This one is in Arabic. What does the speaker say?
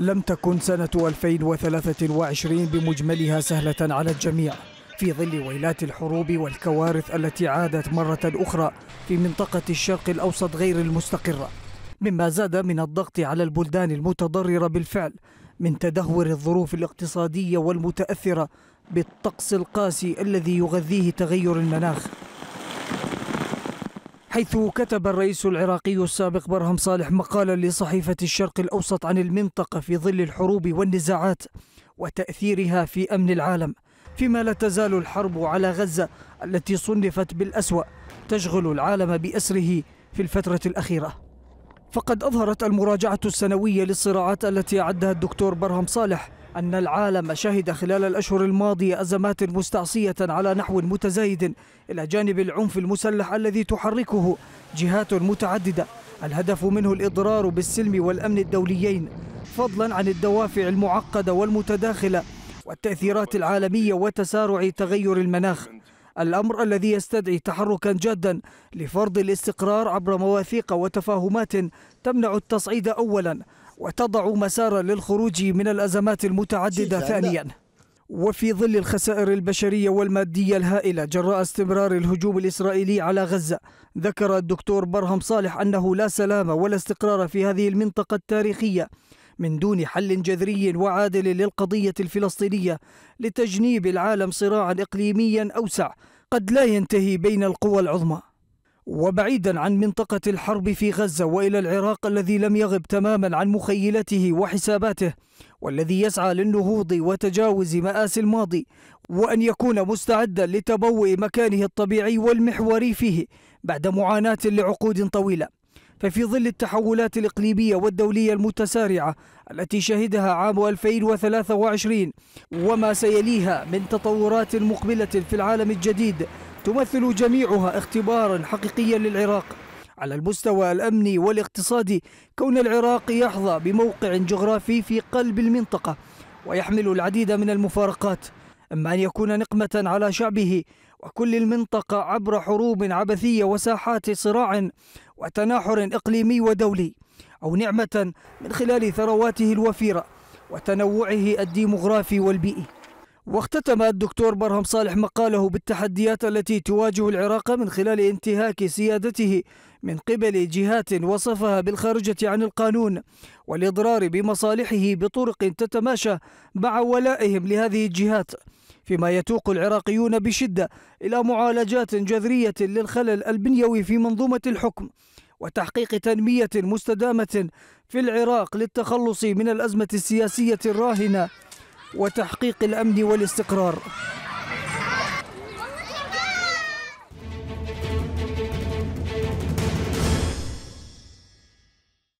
لم تكن سنة 2023 بمجملها سهلة على الجميع في ظل ويلات الحروب والكوارث التي عادت مرة أخرى في منطقة الشرق الأوسط غير المستقرة مما زاد من الضغط على البلدان المتضررة بالفعل من تدهور الظروف الاقتصادية والمتأثرة بالطقس القاسي الذي يغذيه تغير المناخ حيث كتب الرئيس العراقي السابق برهم صالح مقالا لصحيفة الشرق الأوسط عن المنطقة في ظل الحروب والنزاعات وتأثيرها في أمن العالم فيما لا تزال الحرب على غزة التي صنفت بالأسوأ تشغل العالم بأسره في الفترة الأخيرة فقد أظهرت المراجعة السنوية للصراعات التي أعدها الدكتور برهم صالح أن العالم شهد خلال الأشهر الماضية أزمات مستعصية على نحو متزايد إلى جانب العنف المسلح الذي تحركه جهات متعددة الهدف منه الإضرار بالسلم والأمن الدوليين فضلا عن الدوافع المعقدة والمتداخلة والتأثيرات العالمية وتسارع تغير المناخ الأمر الذي يستدعي تحركا جادا لفرض الاستقرار عبر مواثيق وتفاهمات تمنع التصعيد أولا وتضع مسارا للخروج من الأزمات المتعددة ثانيا وفي ظل الخسائر البشرية والمادية الهائلة جراء استمرار الهجوم الإسرائيلي على غزة ذكر الدكتور برهم صالح أنه لا سلام ولا استقرار في هذه المنطقة التاريخية من دون حل جذري وعادل للقضية الفلسطينية لتجنيب العالم صراعا إقليميا أوسع قد لا ينتهي بين القوى العظمى وبعيدا عن منطقة الحرب في غزة وإلى العراق الذي لم يغب تماما عن مخيلته وحساباته والذي يسعى للنهوض وتجاوز مآسي الماضي وأن يكون مستعدا لتبوء مكانه الطبيعي والمحوري فيه بعد معاناة لعقود طويلة ففي ظل التحولات الإقليمية والدولية المتسارعة التي شهدها عام 2023 وما سيليها من تطورات مقبلة في العالم الجديد تمثل جميعها اختبارا حقيقيا للعراق على المستوى الأمني والاقتصادي كون العراق يحظى بموقع جغرافي في قلب المنطقة ويحمل العديد من المفارقات إما أن يكون نقمة على شعبه وكل المنطقة عبر حروب عبثية وساحات صراع وتناحر إقليمي ودولي أو نعمة من خلال ثرواته الوفيرة وتنوعه الديمغرافي والبيئي واختتم الدكتور برهم صالح مقاله بالتحديات التي تواجه العراق من خلال انتهاك سيادته من قبل جهات وصفها بالخارجة عن القانون والإضرار بمصالحه بطرق تتماشى مع ولائهم لهذه الجهات فيما يتوق العراقيون بشدة إلى معالجات جذرية للخلل البنيوي في منظومة الحكم وتحقيق تنمية مستدامة في العراق للتخلص من الأزمة السياسية الراهنة وتحقيق الأمن والاستقرار